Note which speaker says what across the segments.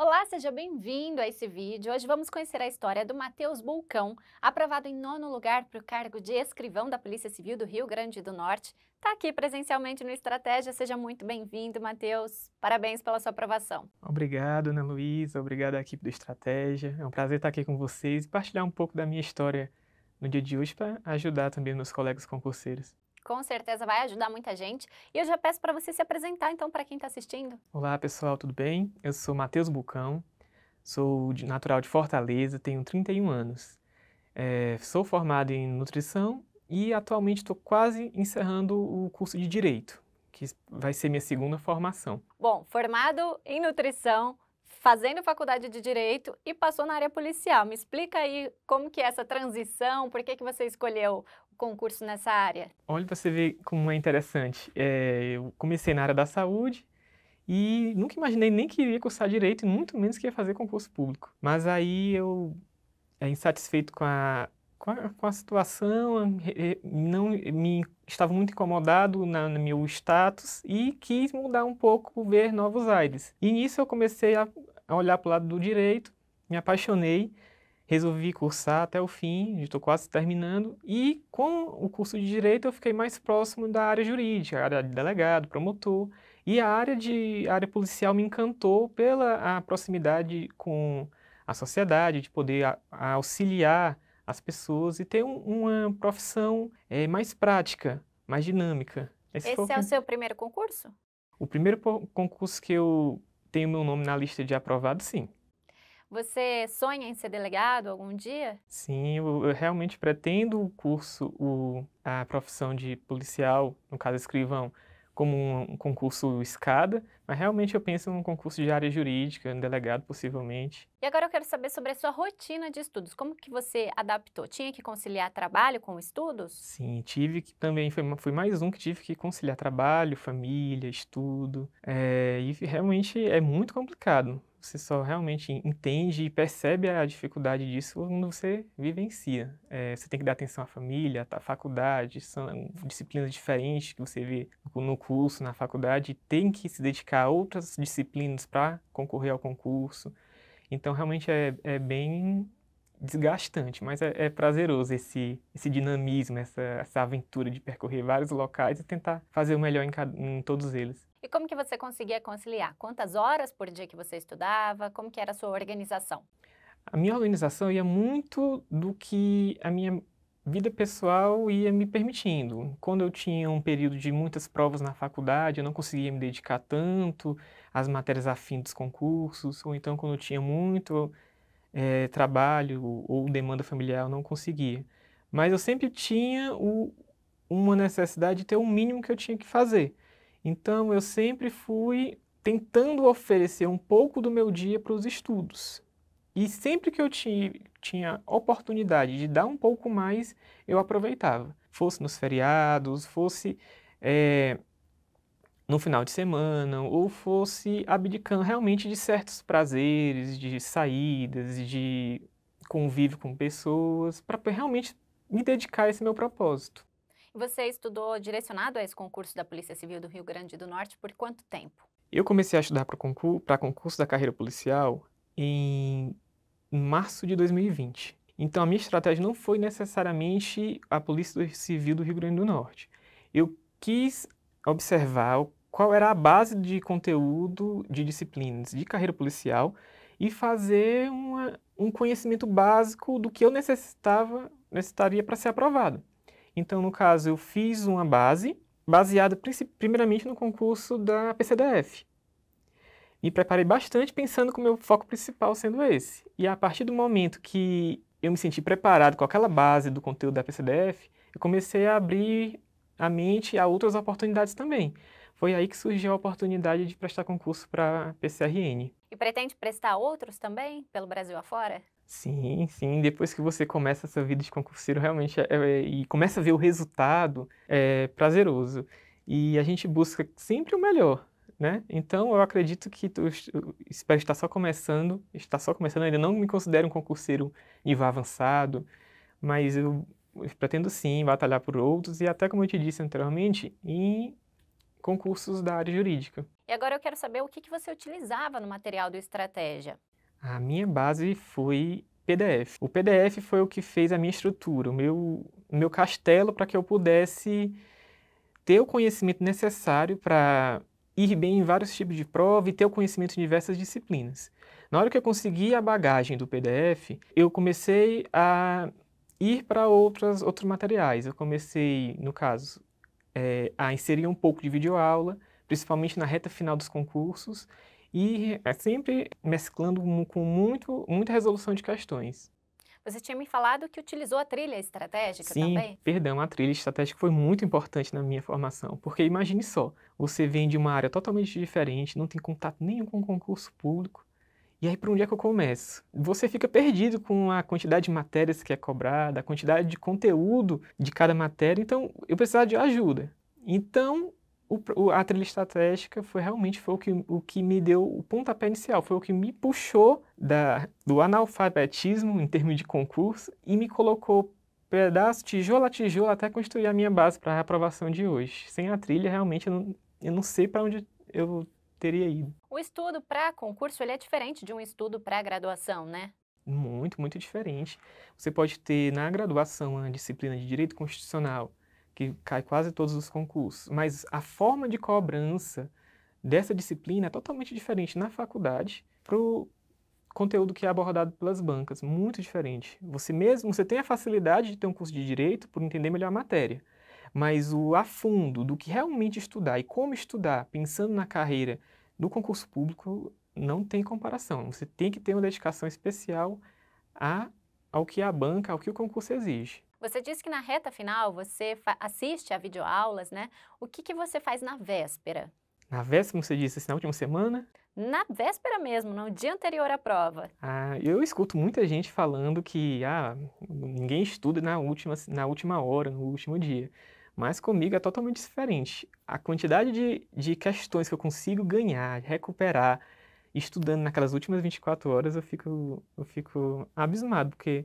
Speaker 1: Olá, seja bem-vindo a esse vídeo. Hoje vamos conhecer a história do Matheus Bulcão, aprovado em nono lugar para o cargo de escrivão da Polícia Civil do Rio Grande do Norte. Está aqui presencialmente no Estratégia. Seja muito bem-vindo, Matheus. Parabéns pela sua aprovação.
Speaker 2: Obrigado, Ana Luísa. Obrigado à equipe do Estratégia. É um prazer estar tá aqui com vocês e partilhar um pouco da minha história no dia de hoje para ajudar também meus colegas concurseiros
Speaker 1: com certeza vai ajudar muita gente. E eu já peço para você se apresentar, então, para quem está assistindo.
Speaker 2: Olá, pessoal, tudo bem? Eu sou Matheus Bucão, sou natural de Fortaleza, tenho 31 anos. É, sou formado em nutrição e atualmente estou quase encerrando o curso de Direito, que vai ser minha segunda formação.
Speaker 1: Bom, formado em nutrição, fazendo faculdade de Direito e passou na área policial. Me explica aí como que é essa transição, por que, que você escolheu concurso nessa área?
Speaker 2: Olha, para você ver como é interessante. É, eu comecei na área da saúde e nunca imaginei nem que iria cursar direito, e muito menos que ia fazer concurso público. Mas aí eu, é, insatisfeito com a, com a, com a situação, não me estava muito incomodado na, no meu status e quis mudar um pouco, ver novos aires. E nisso eu comecei a olhar para o lado do direito, me apaixonei resolvi cursar até o fim, estou quase terminando, e com o curso de Direito eu fiquei mais próximo da área jurídica, área de delegado, promotor, e a área de a área policial me encantou pela a proximidade com a sociedade, de poder a, a auxiliar as pessoas e ter um, uma profissão é, mais prática, mais dinâmica. Esse, Esse é o, o seu
Speaker 1: primeiro concurso?
Speaker 2: O primeiro concurso que eu tenho meu nome na lista de aprovado, sim.
Speaker 1: Você sonha em ser delegado algum dia?
Speaker 2: Sim, eu, eu realmente pretendo o curso, o, a profissão de policial, no caso escrivão, como um, um concurso escada, mas realmente eu penso num concurso de área jurídica, um delegado possivelmente.
Speaker 1: E agora eu quero saber sobre a sua rotina de estudos. Como que você adaptou? Tinha que conciliar trabalho com estudos?
Speaker 2: Sim, tive que também, foi, foi mais um que tive que conciliar trabalho, família, estudo, é, e realmente é muito complicado. Você só realmente entende e percebe a dificuldade disso quando você vivencia. É, você tem que dar atenção à família, à tá, faculdade, são disciplinas diferentes que você vê no curso, na faculdade, tem que se dedicar a outras disciplinas para concorrer ao concurso. Então, realmente é, é bem desgastante, mas é, é, prazeroso esse, esse dinamismo, essa, essa aventura de percorrer vários locais e tentar fazer o melhor em, cada, em todos eles.
Speaker 1: E como que você conseguia conciliar? Quantas horas por dia que você estudava? Como que era a sua organização?
Speaker 2: A minha organização ia muito do que a minha vida pessoal ia me permitindo. Quando eu tinha um período de muitas provas na faculdade, eu não conseguia me dedicar tanto às matérias afins dos concursos, ou então quando eu tinha muito é, trabalho ou demanda familiar, eu não conseguia. Mas eu sempre tinha o, uma necessidade de ter o mínimo que eu tinha que fazer. Então eu sempre fui tentando oferecer um pouco do meu dia para os estudos. E sempre que eu tinha oportunidade de dar um pouco mais, eu aproveitava. Fosse nos feriados, fosse é, no final de semana, ou fosse abdicando realmente de certos prazeres, de saídas, de convívio com pessoas, para realmente me dedicar a esse meu propósito.
Speaker 1: Você estudou direcionado a esse concurso da Polícia Civil do Rio Grande do Norte por quanto tempo?
Speaker 2: Eu comecei a estudar para concurso, concurso da carreira policial em março de 2020. Então, a minha estratégia não foi necessariamente a Polícia Civil do Rio Grande do Norte. Eu quis observar qual era a base de conteúdo de disciplinas de carreira policial e fazer uma, um conhecimento básico do que eu necessitava, necessitaria para ser aprovado. Então, no caso, eu fiz uma base baseada primeiramente no concurso da PCDF. Me preparei bastante pensando com o meu foco principal sendo esse. E a partir do momento que eu me senti preparado com aquela base do conteúdo da PCDF, eu comecei a abrir a mente a outras oportunidades também. Foi aí que surgiu a oportunidade de prestar concurso para a PCRN.
Speaker 1: E pretende prestar outros também, pelo Brasil afora?
Speaker 2: Sim, sim. Depois que você começa essa vida de concurseiro, realmente, é, é, e começa a ver o resultado, é prazeroso. E a gente busca sempre o melhor, né? Então, eu acredito que tu, espero estar só começando, está só começando, ainda não me considero um concurseiro nível avançado, mas eu pretendo sim batalhar por outros e até, como eu te disse anteriormente, em concursos da área jurídica.
Speaker 1: E agora eu quero saber o que, que você utilizava no material do Estratégia.
Speaker 2: A minha base foi PDF. O PDF foi o que fez a minha estrutura, o meu, meu castelo para que eu pudesse ter o conhecimento necessário para ir bem em vários tipos de prova e ter o conhecimento em diversas disciplinas. Na hora que eu consegui a bagagem do PDF, eu comecei a ir para outros materiais. Eu comecei, no caso, é, a inserir um pouco de videoaula, principalmente na reta final dos concursos, e é sempre mesclando com muito, muita resolução de questões.
Speaker 1: Você tinha me falado que utilizou a trilha estratégica Sim, também? Sim,
Speaker 2: perdão, a trilha estratégica foi muito importante na minha formação, porque imagine só, você vem de uma área totalmente diferente, não tem contato nenhum com o concurso público, e aí para onde é que eu começo? Você fica perdido com a quantidade de matérias que é cobrada, a quantidade de conteúdo de cada matéria, então eu precisava de ajuda. Então, o, a trilha estratégica foi realmente foi o, que, o que me deu o pontapé inicial, foi o que me puxou da, do analfabetismo em termos de concurso e me colocou pedaço, tijolo a tijolo, até construir a minha base para a aprovação de hoje. Sem a trilha, realmente, eu não, eu não sei para onde eu teria ido.
Speaker 1: O estudo para concurso ele é diferente de um estudo para graduação, né?
Speaker 2: Muito, muito diferente. Você pode ter na graduação a disciplina de Direito Constitucional, que cai quase todos os concursos. Mas a forma de cobrança dessa disciplina é totalmente diferente na faculdade para o conteúdo que é abordado pelas bancas, muito diferente. Você mesmo, você tem a facilidade de ter um curso de direito por entender melhor a matéria, mas o a fundo do que realmente estudar e como estudar, pensando na carreira no concurso público, não tem comparação. Você tem que ter uma dedicação especial a, ao que a banca, ao que o concurso exige.
Speaker 1: Você disse que na reta final você assiste a videoaulas, né? O que, que você faz na véspera?
Speaker 2: Na véspera, você disse, assim, na última semana?
Speaker 1: Na véspera mesmo, no dia anterior
Speaker 2: à prova. Ah, eu escuto muita gente falando que ah, ninguém estuda na última, na última hora, no último dia. Mas comigo é totalmente diferente. A quantidade de, de questões que eu consigo ganhar, recuperar, estudando naquelas últimas 24 horas, eu fico, eu fico abismado, porque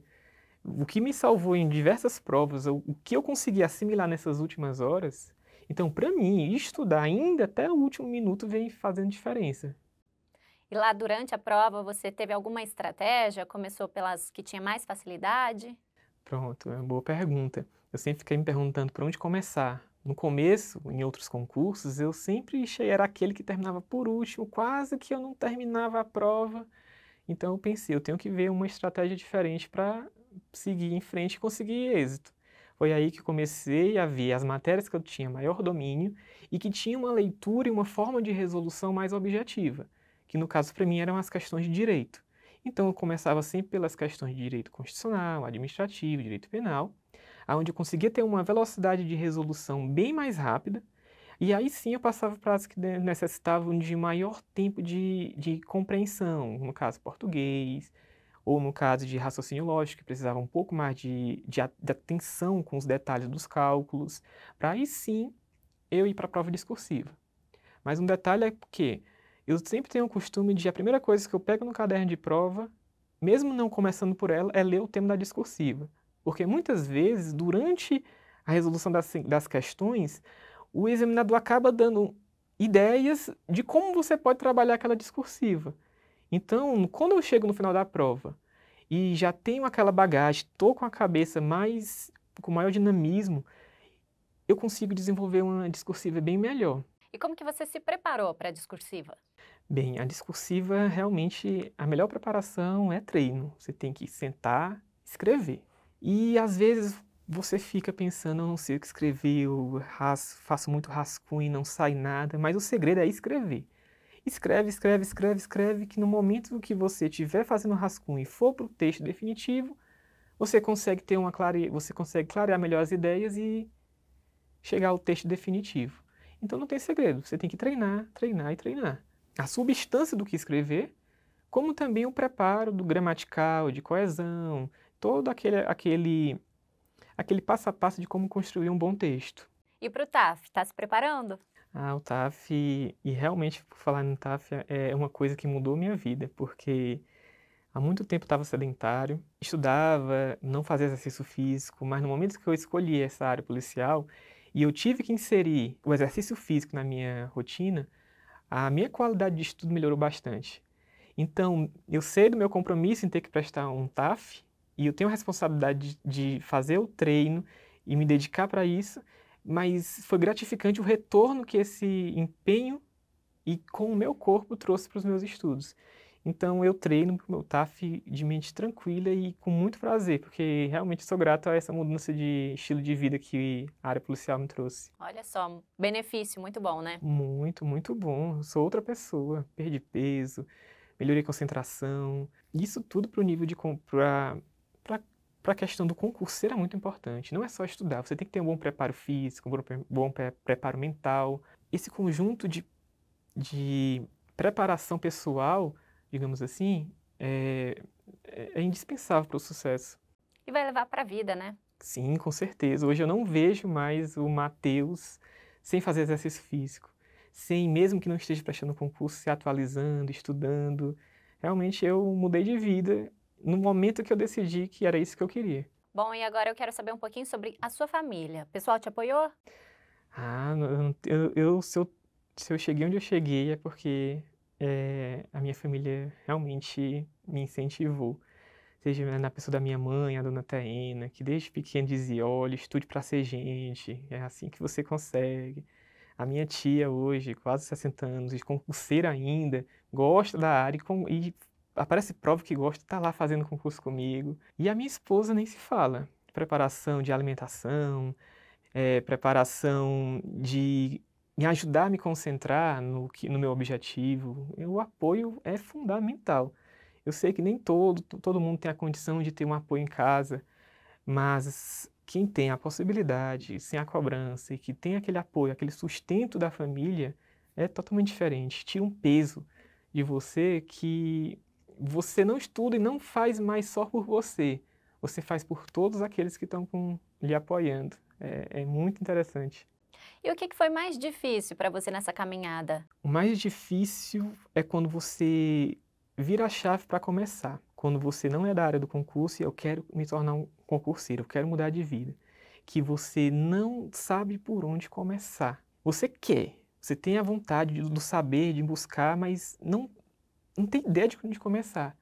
Speaker 2: o que me salvou em diversas provas, o, que eu consegui assimilar nessas últimas horas, então para mim estudar ainda até o último minuto vem fazendo diferença.
Speaker 1: E lá durante a prova você teve alguma estratégia? Começou pelas que tinha mais facilidade?
Speaker 2: Pronto, é uma boa pergunta. Eu sempre fiquei me perguntando por onde começar. No começo, em outros concursos, eu sempre era aquele que terminava por último, quase que eu não terminava a prova. Então eu pensei, eu tenho que ver uma estratégia diferente para seguir em frente e conseguir êxito. Foi aí que comecei a ver as matérias que eu tinha maior domínio e que tinha uma leitura e uma forma de resolução mais objetiva, que no caso para mim eram as questões de direito. Então eu começava sempre pelas questões de direito constitucional, administrativo, direito penal, aonde eu conseguia ter uma velocidade de resolução bem mais rápida, e aí sim eu passava para as que necessitavam de maior tempo de, de compreensão, no caso português, ou no caso de raciocínio lógico, que precisava um pouco mais de, de, de atenção com os detalhes dos cálculos, para aí sim eu ir para a prova discursiva. Mas um detalhe é que eu sempre tenho o costume de a primeira coisa que eu pego no caderno de prova, mesmo não começando por ela, é ler o tema da discursiva. Porque muitas vezes, durante a resolução das, das questões, o examinador acaba dando ideias de como você pode trabalhar aquela discursiva. Então, quando eu chego no final da prova e já tenho aquela bagagem, estou com a cabeça mais com maior dinamismo, eu consigo desenvolver uma discursiva bem melhor.
Speaker 1: E como que você se preparou para a discursiva?
Speaker 2: Bem, a discursiva realmente a melhor preparação é treino. Você tem que sentar, escrever. E às vezes você fica pensando, eu não sei o que escrever, eu faço muito rascunho, não sai nada, mas o segredo é escrever. Escreve, escreve, escreve, escreve, que no momento que você estiver fazendo rascunho e for para o texto definitivo, você consegue ter uma clare... você consegue clarear melhor as ideias e chegar ao texto definitivo. Então não tem segredo, você tem que treinar, treinar e treinar. A substância do que escrever, como também o preparo do gramatical, de coesão, todo aquele, aquele, aquele passo a passo de como construir um bom texto.
Speaker 1: E para o TAF, está se preparando?
Speaker 2: Ah, o TAF, e realmente, por falar no TAF, é uma coisa que mudou minha vida, porque há muito tempo estava sedentário, estudava, não fazia exercício físico, mas no momento que eu escolhi essa área policial e eu tive que inserir o exercício físico na minha rotina, a minha qualidade de estudo melhorou bastante. Então, eu sei do meu compromisso em ter que prestar um TAF e eu tenho a responsabilidade de, de fazer o treino e me dedicar para isso, mas foi gratificante o retorno que esse empenho e com o meu corpo trouxe para os meus estudos. Então eu treino para o meu TAF de mente tranquila e com muito prazer, porque realmente sou grato a essa mudança de estilo de vida que a área policial me trouxe.
Speaker 1: Olha só, benefício muito bom, né?
Speaker 2: Muito, muito bom. Eu sou outra pessoa, perdi peso, melhorei concentração. Isso tudo para o nível de para para a questão do concurseiro é muito importante. Não é só estudar, você tem que ter um bom preparo físico, um bom preparo mental. Esse conjunto de, de preparação pessoal, digamos assim, é, é, é indispensável para o sucesso.
Speaker 1: E vai levar para a vida, né?
Speaker 2: Sim, com certeza. Hoje eu não vejo mais o Matheus sem fazer exercício físico, sem, mesmo que não esteja prestando concurso, se atualizando, estudando. Realmente eu mudei de vida no momento que eu decidi que era isso que eu queria.
Speaker 1: Bom, e agora eu quero saber um pouquinho sobre a sua família. O pessoal te apoiou?
Speaker 2: Ah, eu, eu, se, eu se eu cheguei onde eu cheguei é porque é, a minha família realmente me incentivou. Seja na pessoa da minha mãe, a dona Taena, que desde pequena dizia: olha, estude para ser gente, é assim que você consegue. A minha tia, hoje, quase 60 anos, e concurseira ainda, gosta da área e, com, e aparece prova que gosta, tá lá fazendo concurso comigo. E a minha esposa nem se fala. Preparação de alimentação, é, preparação de me ajudar a me concentrar no, que, no meu objetivo. O apoio é fundamental. Eu sei que nem todo, todo mundo tem a condição de ter um apoio em casa, mas quem tem a possibilidade, sem a cobrança, e que tem aquele apoio, aquele sustento da família, é totalmente diferente. Tira um peso de você que você não estuda e não faz mais só por você, você faz por todos aqueles que estão lhe apoiando. É, é muito interessante.
Speaker 1: E o que foi mais difícil para você nessa caminhada?
Speaker 2: O mais difícil é quando você vira a chave para começar. Quando você não é da área do concurso e eu quero me tornar um concurseiro, eu quero mudar de vida. Que você não sabe por onde começar. Você quer, você tem a vontade do saber, de buscar, mas não, não tem ideia de onde começar.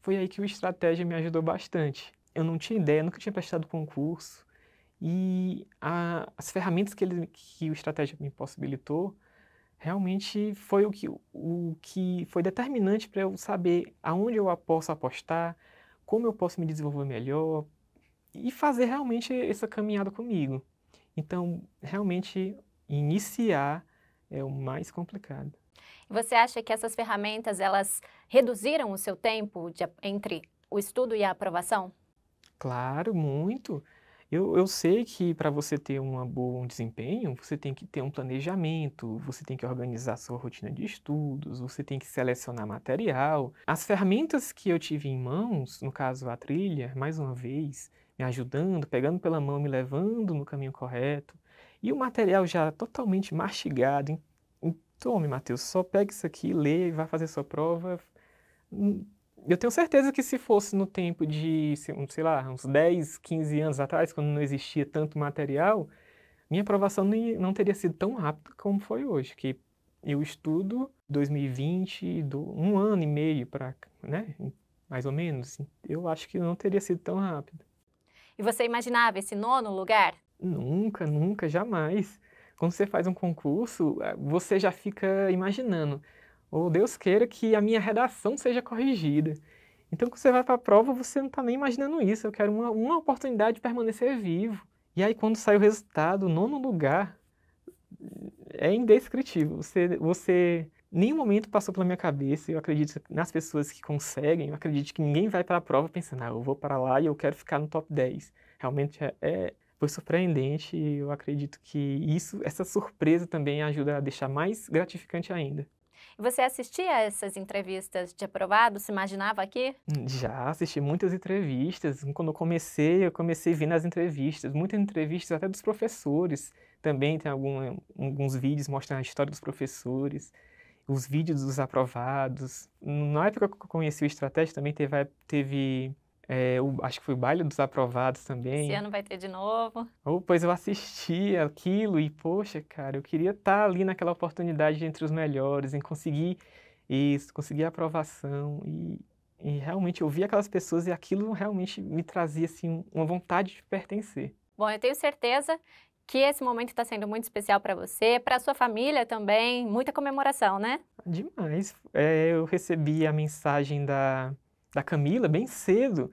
Speaker 2: Foi aí que o Estratégia me ajudou bastante. Eu não tinha ideia, nunca tinha prestado concurso. E a, as ferramentas que, ele, que o Estratégia me possibilitou realmente foi o que, o que foi determinante para eu saber aonde eu posso apostar, como eu posso me desenvolver melhor e fazer realmente essa caminhada comigo. Então, realmente, iniciar é o mais complicado.
Speaker 1: Você acha que essas ferramentas elas reduziram o seu tempo de, entre o estudo e a aprovação?
Speaker 2: Claro, muito. Eu, eu sei que para você ter uma boa, um desempenho, você tem que ter um planejamento, você tem que organizar sua rotina de estudos, você tem que selecionar material. As ferramentas que eu tive em mãos, no caso a trilha, mais uma vez, me ajudando, pegando pela mão, me levando no caminho correto, e o material já totalmente mastigado Tome, Matheus, só pega isso aqui, lê e vai fazer sua prova. Hum, eu tenho certeza que se fosse no tempo de, sei lá, uns 10, 15 anos atrás, quando não existia tanto material, minha aprovação não teria sido tão rápida como foi hoje, que eu estudo 2020, um ano e meio para, né, mais ou menos. Assim, eu acho que não teria sido tão rápido.
Speaker 1: E você imaginava esse nono lugar?
Speaker 2: Nunca, nunca, jamais. Quando você faz um concurso, é, você já fica imaginando, ou oh, Deus queira que a minha redação seja corrigida. Então, quando você vai para a prova, você não está nem imaginando isso. Eu quero uma, uma oportunidade de permanecer vivo. E aí, quando sai o resultado, nono lugar, é indescritível. Você, você nenhum momento passou pela minha cabeça, eu acredito nas pessoas que conseguem, eu acredito que ninguém vai para a prova pensando, ah, eu vou para lá e eu quero ficar no top 10. Realmente é, é, foi surpreendente e eu acredito que isso, essa surpresa também ajuda a deixar mais gratificante ainda.
Speaker 1: Você assistia a essas entrevistas de aprovado? Se imaginava aqui?
Speaker 2: Hum, já assisti muitas entrevistas. Quando eu comecei, eu comecei vindo as entrevistas, muitas entrevistas até dos professores. Também tem algum, alguns vídeos mostrando a história dos professores, os vídeos dos aprovados. Na época que eu conheci o Estratégia, também teve, teve é, o, acho que foi o Baile dos Aprovados também. Esse ano
Speaker 1: vai ter de novo.
Speaker 2: Oh, pois eu assisti aquilo e, poxa, cara, eu queria estar tá ali naquela oportunidade entre os melhores, em conseguir isso, conseguir a aprovação. E, e realmente eu vi aquelas pessoas e aquilo realmente me trazia, assim, uma vontade de pertencer.
Speaker 1: Bom, eu tenho certeza que esse momento está sendo muito especial para você, para a sua família também, muita comemoração, né?
Speaker 2: Demais. É, eu recebi a mensagem da da Camila bem cedo.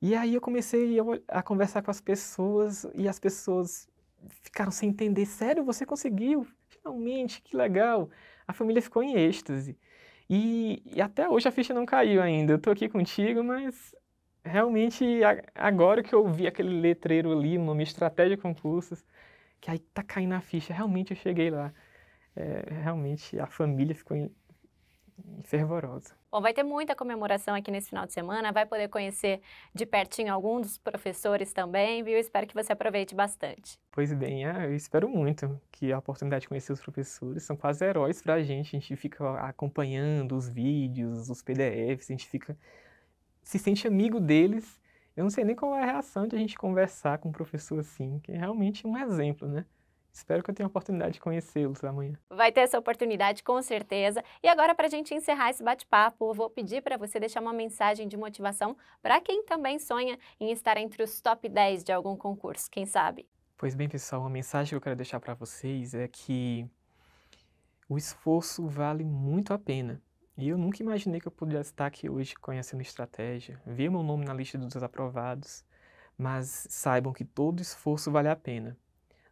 Speaker 2: E aí eu comecei a, a conversar com as pessoas e as pessoas ficaram sem entender. Sério, você conseguiu? Finalmente, que legal! A família ficou em êxtase. E, e até hoje a ficha não caiu ainda. Eu estou aqui contigo, mas realmente agora que eu vi aquele letreiro ali, o nome Estratégia Concursos, que aí tá caindo a ficha, realmente eu cheguei lá. É, realmente a família ficou em, fervorosa.
Speaker 1: Bom, vai ter muita comemoração aqui nesse final de semana, vai poder conhecer de pertinho alguns dos professores também, viu? Espero que você aproveite bastante.
Speaker 2: Pois bem, é, eu espero muito que a oportunidade de conhecer os professores são quase heróis para a gente. A gente fica acompanhando os vídeos, os PDFs, a gente fica se sente amigo deles. Eu não sei nem qual é a reação de a gente conversar com um professor assim, que é realmente um exemplo, né? Espero que eu tenha a oportunidade de conhecê-los amanhã.
Speaker 1: Vai ter essa oportunidade, com certeza. E agora, para a gente encerrar esse bate-papo, vou pedir para você deixar uma mensagem de motivação para quem também sonha em estar entre os top 10 de algum concurso, quem sabe?
Speaker 2: Pois bem, pessoal, a mensagem que eu quero deixar para vocês é que o esforço vale muito a pena. E eu nunca imaginei que eu pudesse estar aqui hoje conhecendo estratégia, ver meu nome na lista dos aprovados, mas saibam que todo esforço vale a pena.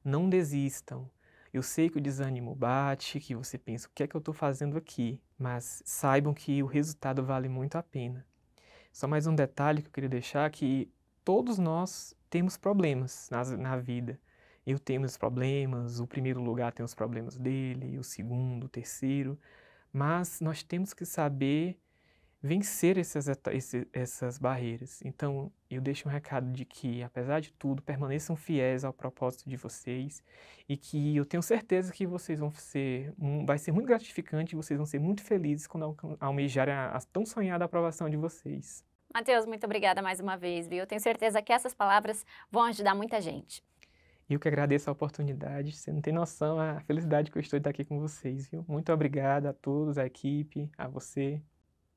Speaker 2: Não desistam. Eu sei que o desânimo bate, que você pensa, o que é que eu estou fazendo aqui? Mas saibam que o resultado vale muito a pena. Só mais um detalhe que eu queria deixar, que todos nós temos problemas na, na vida. Eu tenho os problemas, o primeiro lugar tem os problemas dele, o segundo, o terceiro. Mas nós temos que saber vencer essas, essas barreiras. Então, eu deixo um recado de que, apesar de tudo, permaneçam fiéis ao propósito de vocês e que eu tenho certeza que vocês vão ser, um, vai ser muito gratificante e vocês vão ser muito felizes quando almejarem a, a tão sonhada aprovação de vocês.
Speaker 1: Matheus, muito obrigada mais uma vez, viu? Eu tenho certeza que essas palavras vão ajudar muita gente.
Speaker 2: Eu que agradeço a oportunidade, você não tem noção a felicidade que eu estou de estar aqui com vocês, viu? Muito obrigada a todos, a equipe, a você.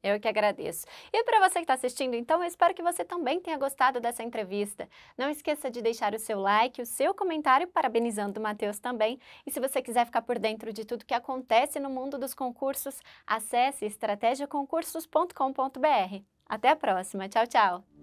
Speaker 1: Eu é que agradeço. E para você que está assistindo, então, eu espero que você também tenha gostado dessa entrevista. Não esqueça de deixar o seu like, o seu comentário, parabenizando o Matheus também. E se você quiser ficar por dentro de tudo que acontece no mundo dos concursos, acesse estratégiaconcursos.com.br. Até a próxima. Tchau, tchau.